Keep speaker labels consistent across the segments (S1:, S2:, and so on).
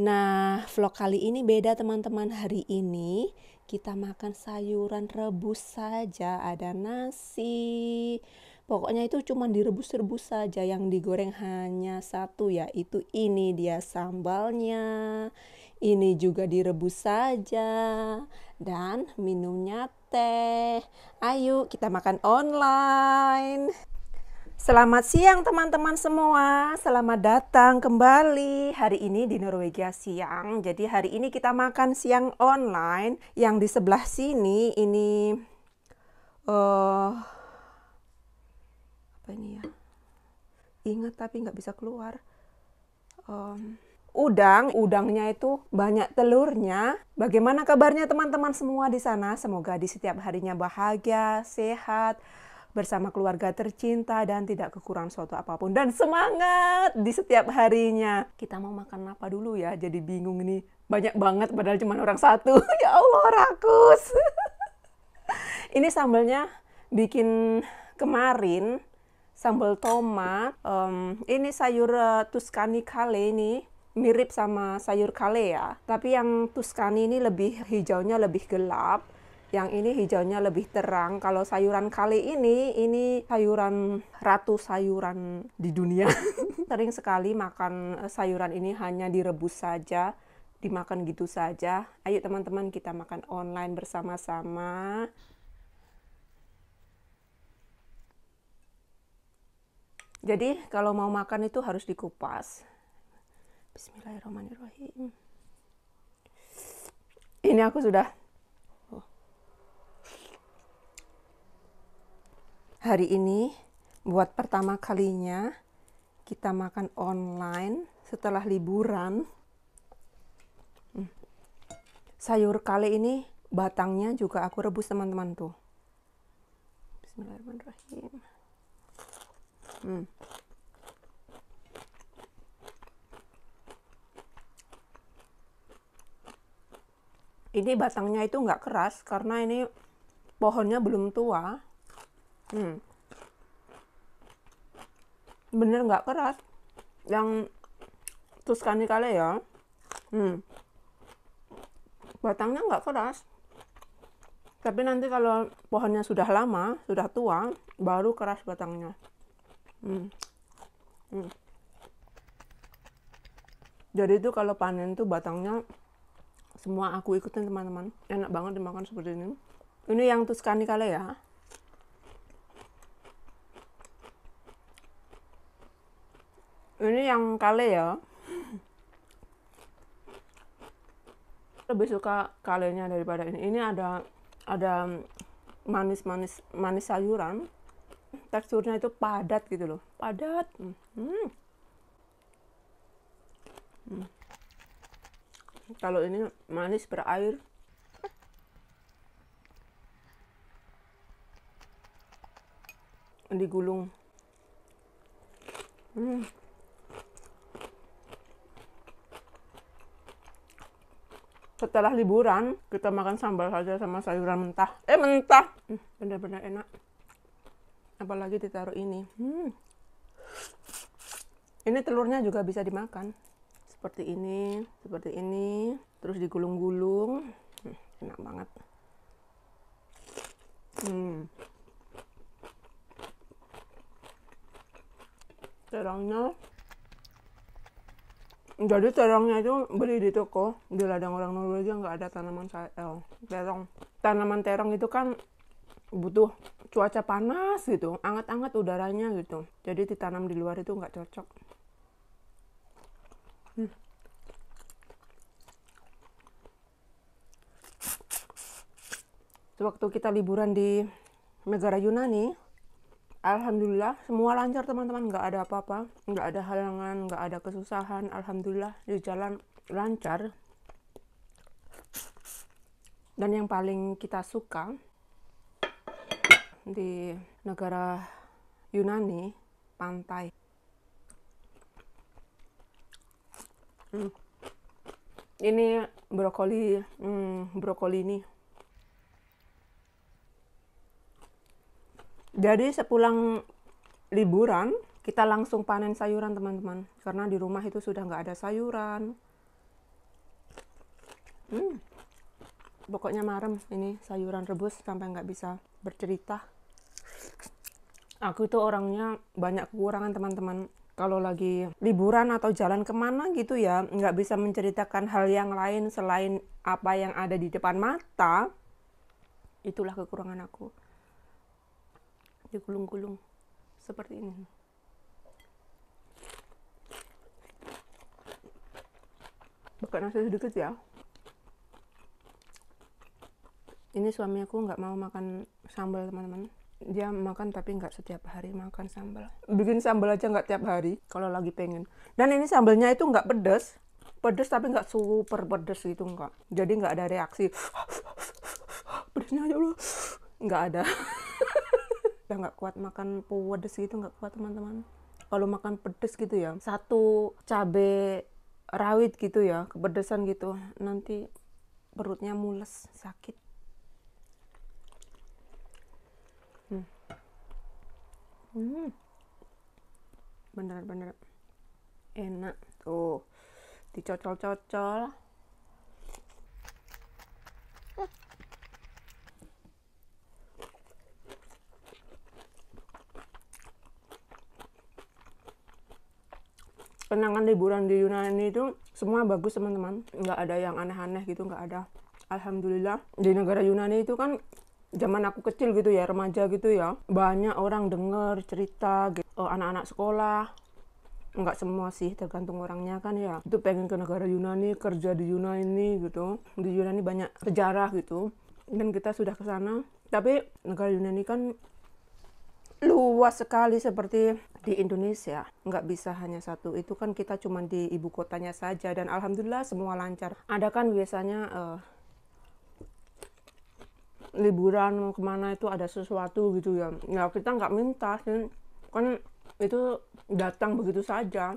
S1: Nah, vlog kali ini beda teman-teman. Hari ini kita makan sayuran rebus saja, ada nasi. Pokoknya itu cuma direbus-rebus saja, yang digoreng hanya satu yaitu ini dia sambalnya. Ini juga direbus saja dan minumnya teh. Ayo kita makan online. Selamat siang teman-teman semua, selamat datang kembali hari ini di Norwegia siang. Jadi hari ini kita makan siang online yang di sebelah sini ini uh, apa ini ya? Ingat tapi nggak bisa keluar. Um, udang, udangnya itu banyak telurnya. Bagaimana kabarnya teman-teman semua di sana? Semoga di setiap harinya bahagia, sehat, bersama keluarga tercinta dan tidak kekurangan suatu apapun dan semangat di setiap harinya. Kita mau makan apa dulu ya? Jadi bingung nih banyak banget padahal cuma orang satu. ya Allah rakus. ini sambelnya bikin kemarin sambal tomat. Um, ini sayur uh, Tuscany kale ini mirip sama sayur kale ya. Tapi yang Tuscany ini lebih hijaunya lebih gelap yang ini hijaunya lebih terang. Kalau sayuran kali ini, ini sayuran ratu sayuran di dunia. Sering sekali makan eh, sayuran ini hanya direbus saja, dimakan gitu saja. Ayo teman-teman kita makan online bersama-sama. Jadi kalau mau makan itu harus dikupas. Bismillahirrahmanirrahim. Ini aku sudah Hari ini buat pertama kalinya kita makan online setelah liburan. Hmm. Sayur kale ini batangnya juga aku rebus teman-teman tuh. Bismillahirrahmanirrahim. Hmm. Ini batangnya itu nggak keras karena ini pohonnya belum tua hmm. bener nggak keras yang tuskani kali ya hmm. batangnya nggak keras tapi nanti kalau pohonnya sudah lama sudah tua baru keras batangnya hmm. Hmm. jadi itu kalau panen tuh batangnya semua aku ikutin teman-teman enak banget dimakan seperti ini ini yang Tuscany kali ya ini yang kale ya lebih suka kalenya daripada ini ini ada ada manis manis manis sayuran teksturnya itu padat gitu loh padat hmm. Hmm. hmm. kalau ini manis berair digulung hmm. setelah liburan kita makan sambal saja sama sayuran mentah eh mentah hmm, benar-benar enak apalagi ditaruh ini hmm. ini telurnya juga bisa dimakan seperti ini seperti ini terus digulung-gulung hmm, enak banget hmm. terangnya jadi terongnya itu beli di toko di ladang orang Norwegia nggak ada tanaman eh, terong tanaman terong itu kan butuh cuaca panas gitu anget-anget udaranya gitu jadi ditanam di luar itu nggak cocok hmm. waktu kita liburan di negara Yunani alhamdulillah semua lancar teman-teman nggak ada apa-apa nggak ada halangan nggak ada kesusahan alhamdulillah di jalan lancar dan yang paling kita suka di negara Yunani pantai hmm. ini brokoli hmm, brokoli ini Jadi sepulang liburan kita langsung panen sayuran teman-teman karena di rumah itu sudah nggak ada sayuran. Hmm. Pokoknya marem ini sayuran rebus sampai nggak bisa bercerita. Aku itu orangnya banyak kekurangan teman-teman. Kalau lagi liburan atau jalan kemana gitu ya, nggak bisa menceritakan hal yang lain selain apa yang ada di depan mata. Itulah kekurangan aku digulung-gulung seperti ini Bukan nasi sedikit ya ini suami aku nggak mau makan sambal teman-teman dia makan tapi nggak setiap hari makan sambal bikin sambal aja nggak tiap hari kalau lagi pengen dan ini sambalnya itu nggak pedes pedes tapi nggak super pedes gitu nggak jadi nggak ada reaksi pedesnya aja ya loh. nggak ada udah nggak kuat makan pedes gitu nggak kuat teman-teman kalau makan pedes gitu ya satu cabe rawit gitu ya kepedesan gitu nanti perutnya mules sakit hmm. Hmm. bener bener enak tuh dicocol-cocol kenangan liburan di Yunani itu semua bagus teman-teman nggak ada yang aneh-aneh gitu nggak ada Alhamdulillah di negara Yunani itu kan zaman aku kecil gitu ya remaja gitu ya banyak orang dengar cerita gitu oh, anak-anak sekolah nggak semua sih tergantung orangnya kan ya itu pengen ke negara Yunani kerja di Yunani gitu di Yunani banyak sejarah gitu dan kita sudah ke sana tapi negara Yunani kan luas sekali seperti di Indonesia nggak bisa hanya satu itu kan kita cuma di ibu kotanya saja dan alhamdulillah semua lancar ada kan biasanya uh, liburan kemana itu ada sesuatu gitu ya nah kita nggak minta kan itu datang begitu saja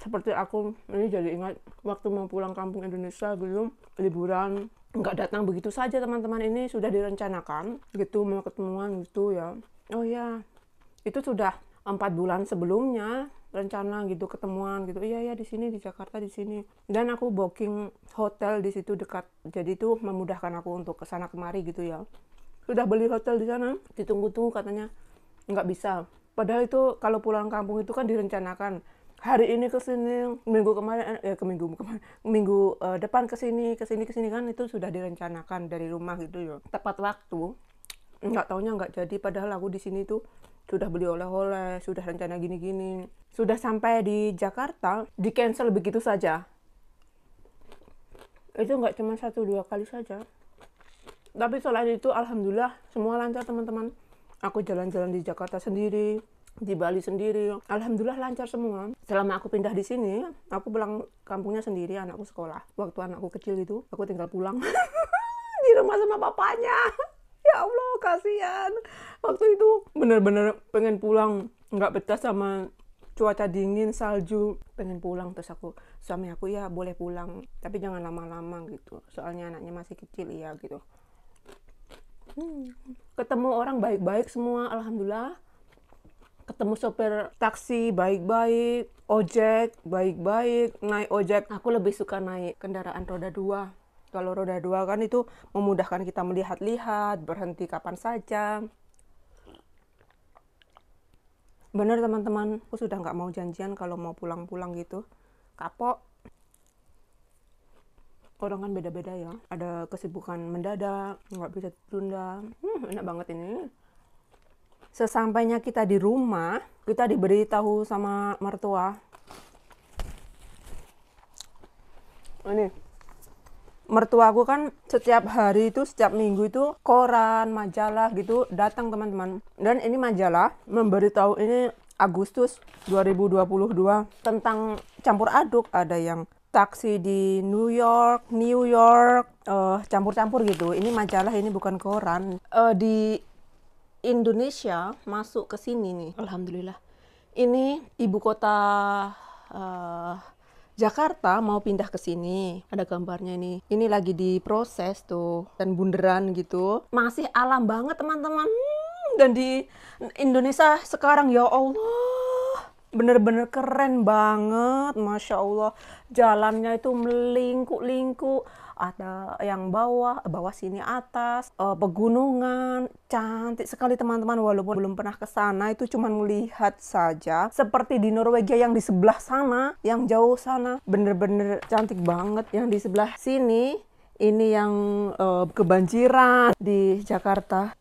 S1: seperti aku ini jadi ingat waktu mau pulang kampung Indonesia gitu liburan nggak datang begitu saja teman-teman ini sudah direncanakan gitu mau ketemuan gitu ya oh ya itu sudah empat bulan sebelumnya rencana gitu ketemuan gitu iya ya di sini di Jakarta di sini dan aku booking hotel di situ dekat jadi itu memudahkan aku untuk kesana kemari gitu ya sudah beli hotel di sana ditunggu-tunggu katanya nggak bisa padahal itu kalau pulang kampung itu kan direncanakan hari ini ke sini minggu kemarin eh, ke minggu kemarin minggu eh, depan ke sini ke sini ke sini kan itu sudah direncanakan dari rumah gitu ya tepat waktu nggak taunya nggak jadi padahal aku di sini tuh sudah beli oleh-oleh, sudah rencana gini-gini, sudah sampai di Jakarta, di cancel begitu saja. Itu nggak cuma satu dua kali saja. Tapi selain itu, alhamdulillah semua lancar teman-teman. Aku jalan-jalan di Jakarta sendiri, di Bali sendiri. Alhamdulillah lancar semua. Selama aku pindah di sini, aku pulang kampungnya sendiri, anakku sekolah. Waktu anakku kecil itu, aku tinggal pulang di rumah sama papanya ya Allah kasihan waktu itu bener-bener pengen pulang nggak betah sama cuaca dingin salju pengen pulang terus aku suami aku ya boleh pulang tapi jangan lama-lama gitu soalnya anaknya masih kecil ya gitu hmm. ketemu orang baik-baik semua alhamdulillah ketemu sopir taksi baik-baik ojek baik-baik naik ojek aku lebih suka naik kendaraan roda dua kalau roda dua kan itu memudahkan kita melihat-lihat, berhenti kapan saja. Bener teman-teman, aku sudah nggak mau janjian kalau mau pulang-pulang gitu. Kapok. Orang kan beda-beda ya. Ada kesibukan mendadak, nggak bisa tunda Hmm, enak banget ini. Sesampainya kita di rumah, kita diberitahu sama mertua. Ini, mertuaku kan setiap hari itu setiap minggu itu koran majalah gitu datang teman-teman dan ini majalah memberitahu ini Agustus 2022 tentang campur aduk ada yang taksi di New York New York eh, campur-campur uh, gitu ini majalah ini bukan koran uh, di Indonesia masuk ke sini nih alhamdulillah ini ibu kota uh, Jakarta mau pindah ke sini. Ada gambarnya ini. Ini lagi diproses tuh dan bunderan gitu. Masih alam banget teman-teman. Hmm, dan di Indonesia sekarang ya Allah bener-bener keren banget, masya Allah jalannya itu melingkuk-lingkuk ada yang bawah eh, bawah sini atas eh, pegunungan cantik sekali teman-teman walaupun belum pernah ke sana itu cuma melihat saja seperti di Norwegia yang di sebelah sana yang jauh sana bener-bener cantik banget yang di sebelah sini ini yang uh, kebanjiran di Jakarta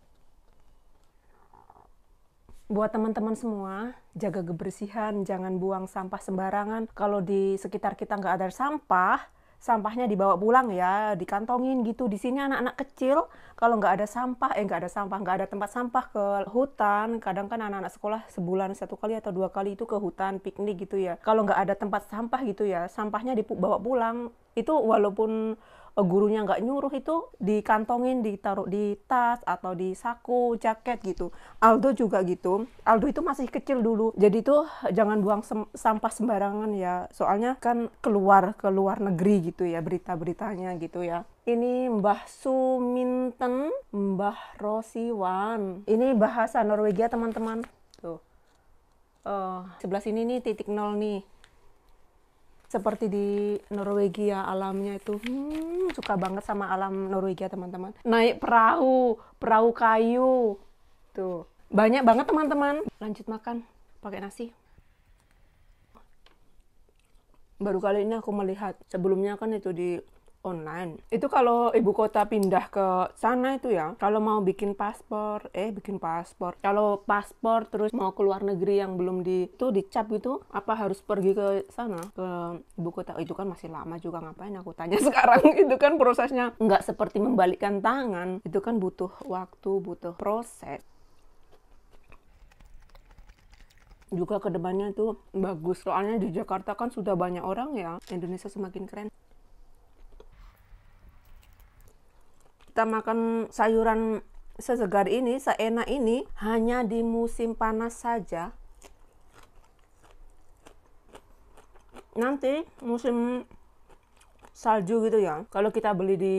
S1: buat teman-teman semua, jaga kebersihan, jangan buang sampah sembarangan. Kalau di sekitar kita nggak ada sampah, sampahnya dibawa pulang ya, dikantongin gitu. Di sini anak-anak kecil kalau nggak ada sampah, eh nggak ada sampah, nggak ada tempat sampah ke hutan. Kadang kan anak-anak sekolah sebulan satu kali atau dua kali itu ke hutan piknik gitu ya. Kalau nggak ada tempat sampah gitu ya, sampahnya dibawa pulang. Itu walaupun gurunya nggak nyuruh itu dikantongin ditaruh di tas atau di saku jaket gitu Aldo juga gitu Aldo itu masih kecil dulu jadi tuh jangan buang sampah sembarangan ya soalnya kan keluar ke luar negeri gitu ya berita-beritanya gitu ya ini Mbah Suminten Mbah Rosiwan ini bahasa Norwegia teman-teman tuh uh, sebelah sini nih titik nol nih seperti di Norwegia alamnya itu hmm, suka banget sama alam Norwegia teman-teman naik perahu perahu kayu tuh banyak banget teman-teman lanjut makan pakai nasi baru kali ini aku melihat sebelumnya kan itu di online. Itu kalau ibu kota pindah ke sana itu ya, kalau mau bikin paspor, eh bikin paspor. Kalau paspor terus mau ke luar negeri yang belum di itu dicap gitu, apa harus pergi ke sana ke ibu kota? Oh, itu kan masih lama juga ngapain aku tanya sekarang itu kan prosesnya nggak seperti membalikkan tangan. Itu kan butuh waktu, butuh proses. Juga kedepannya itu bagus, soalnya di Jakarta kan sudah banyak orang ya, Indonesia semakin keren. kita makan sayuran sesegar ini, seenak ini, hanya di musim panas saja. Nanti musim salju gitu ya, kalau kita beli di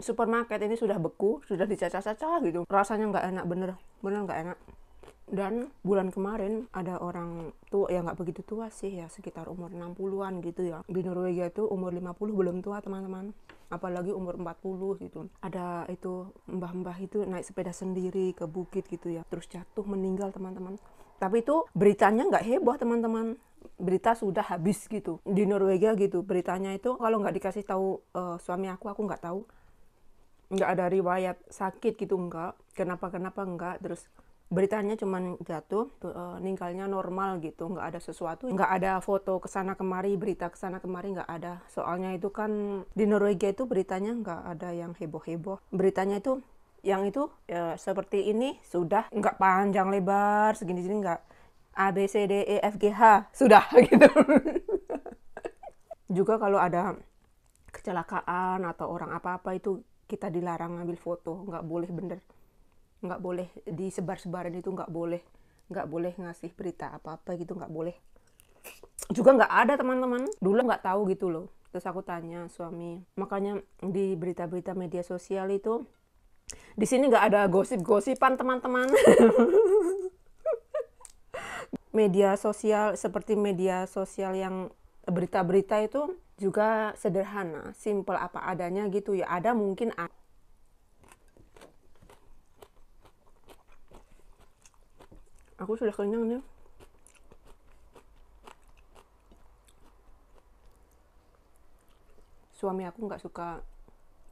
S1: supermarket ini sudah beku, sudah dicacah-cacah gitu. Rasanya nggak enak bener, bener nggak enak. Dan bulan kemarin ada orang tua, yang nggak begitu tua sih ya, sekitar umur 60-an gitu ya. Di Norwegia itu umur 50 belum tua teman-teman apalagi umur 40 gitu ada itu mbah-mbah itu naik sepeda sendiri ke bukit gitu ya terus jatuh meninggal teman-teman tapi itu beritanya nggak heboh teman-teman berita sudah habis gitu di Norwegia gitu beritanya itu kalau nggak dikasih tahu uh, suami aku aku nggak tahu nggak ada riwayat sakit gitu enggak kenapa kenapa enggak terus beritanya cuman jatuh uh, ninggalnya normal gitu nggak ada sesuatu nggak ada foto kesana kemari berita kesana kemari nggak ada soalnya itu kan di Norwegia itu beritanya nggak ada yang heboh heboh beritanya itu yang itu ya, seperti ini sudah nggak panjang lebar segini segini nggak A B C D E F G H sudah gitu juga kalau ada kecelakaan atau orang apa apa itu kita dilarang ngambil foto nggak boleh bener nggak boleh disebar-sebaran itu nggak boleh nggak boleh ngasih berita apa-apa gitu nggak boleh juga nggak ada teman-teman dulu nggak tahu gitu loh terus aku tanya suami makanya di berita-berita media sosial itu di sini nggak ada gosip-gosipan teman-teman media sosial seperti media sosial yang berita-berita itu juga sederhana simple apa adanya gitu ya ada mungkin ada aku sudah kenyang nih suami aku nggak suka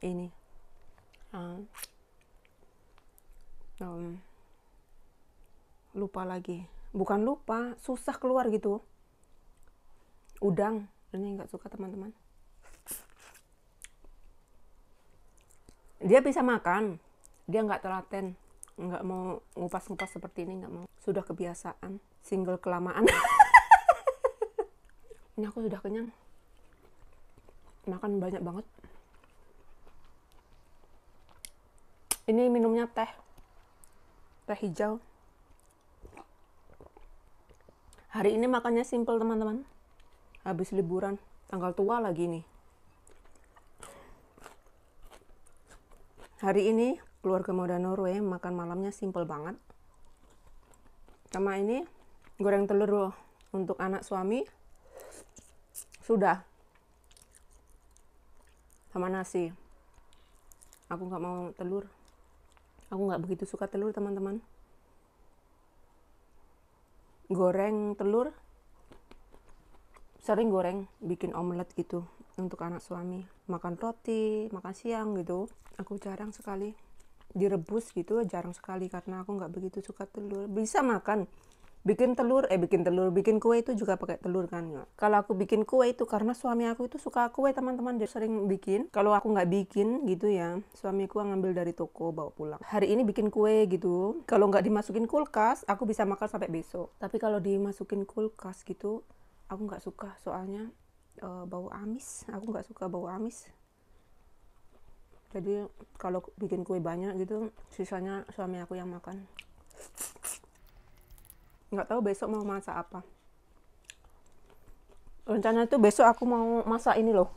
S1: ini uh, um, lupa lagi bukan lupa susah keluar gitu udang ini nggak suka teman-teman dia bisa makan dia nggak telaten nggak mau ngupas-ngupas seperti ini nggak mau sudah kebiasaan single kelamaan ini aku sudah kenyang makan banyak banget ini minumnya teh teh hijau hari ini makannya simple teman-teman habis liburan tanggal tua lagi nih hari ini keluarga muda Norway ya, makan malamnya simple banget sama ini goreng telur loh untuk anak suami sudah sama nasi aku nggak mau telur aku nggak begitu suka telur teman-teman goreng telur sering goreng bikin omelet gitu untuk anak suami makan roti makan siang gitu aku jarang sekali direbus gitu jarang sekali karena aku nggak begitu suka telur bisa makan bikin telur eh bikin telur bikin kue itu juga pakai telur kan kalau aku bikin kue itu karena suami aku itu suka kue teman-teman dia sering bikin kalau aku nggak bikin gitu ya suamiku ngambil dari toko bawa pulang hari ini bikin kue gitu kalau nggak dimasukin kulkas aku bisa makan sampai besok tapi kalau dimasukin kulkas gitu aku nggak suka soalnya uh, bau amis aku nggak suka bau amis jadi kalau bikin kue banyak gitu sisanya suami aku yang makan nggak tahu besok mau masak apa rencana tuh besok aku mau masak ini loh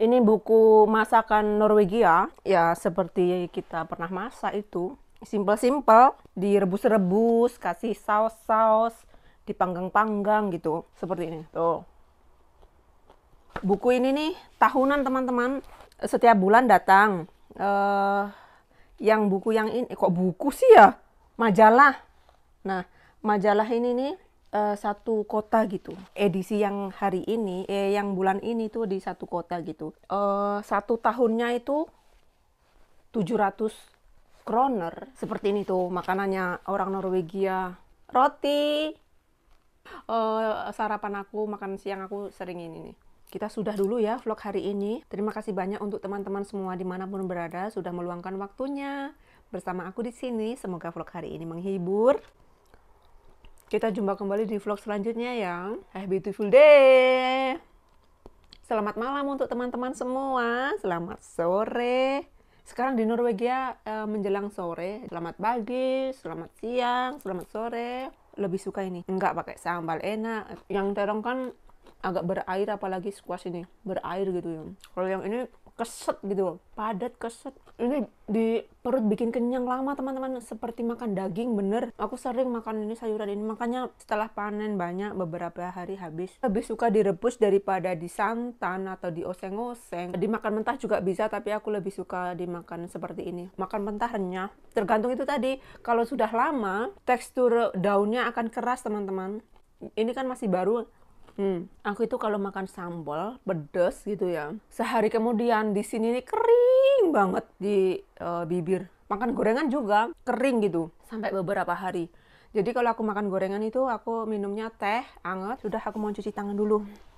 S1: ini buku masakan Norwegia ya seperti kita pernah masak itu simple-simple direbus-rebus kasih saus-saus dipanggang-panggang gitu seperti ini tuh buku ini nih tahunan teman-teman setiap bulan datang uh, yang buku yang ini kok buku sih ya majalah nah majalah ini nih uh, satu kota gitu edisi yang hari ini eh yang bulan ini tuh di satu kota gitu uh, satu tahunnya itu 700 kroner seperti ini tuh makanannya orang Norwegia roti uh, sarapan aku makan siang aku sering ini nih kita sudah dulu ya vlog hari ini. Terima kasih banyak untuk teman-teman semua dimanapun berada sudah meluangkan waktunya bersama aku di sini. Semoga vlog hari ini menghibur. Kita jumpa kembali di vlog selanjutnya yang Have beautiful day. Selamat malam untuk teman-teman semua. Selamat sore. Sekarang di Norwegia eh, menjelang sore. Selamat pagi, selamat siang, selamat sore. Lebih suka ini. Enggak pakai sambal enak. Yang terong kan agak berair apalagi squash ini berair gitu ya kalau yang ini keset gitu padat keset ini di perut bikin kenyang lama teman-teman seperti makan daging bener aku sering makan ini sayuran ini makanya setelah panen banyak beberapa hari habis lebih suka direbus daripada di santan atau oseng oseng dimakan mentah juga bisa tapi aku lebih suka dimakan seperti ini makan mentah renyah tergantung itu tadi kalau sudah lama tekstur daunnya akan keras teman-teman ini kan masih baru Hmm, aku itu kalau makan sambal pedes gitu ya, sehari kemudian di sini ini kering banget di uh, bibir. Makan gorengan juga kering gitu sampai beberapa hari. Jadi kalau aku makan gorengan itu aku minumnya teh anget, sudah aku mau cuci tangan dulu.